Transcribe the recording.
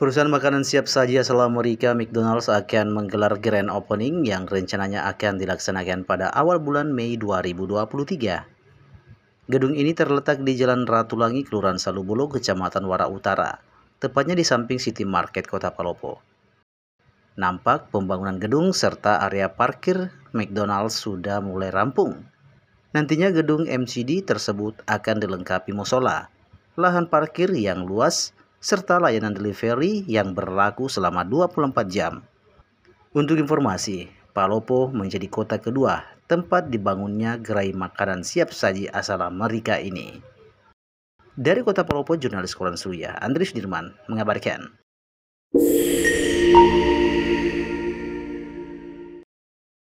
Perusahaan makanan siap saji asal Amerika McDonald's akan menggelar grand opening yang rencananya akan dilaksanakan pada awal bulan Mei 2023. Gedung ini terletak di Jalan Ratulangi, Kelurahan Salubolo, Kecamatan Wara Utara, tepatnya di samping City Market Kota Palopo. Nampak pembangunan gedung serta area parkir McDonald's sudah mulai rampung. Nantinya gedung MCD tersebut akan dilengkapi musola, lahan parkir yang luas, serta layanan delivery yang berlaku selama 24 jam. Untuk informasi, Palopo menjadi kota kedua tempat dibangunnya gerai makanan siap saji asal Amerika ini. Dari kota Palopo, jurnalis Koran Surya, Andris Dirman, mengabarkan.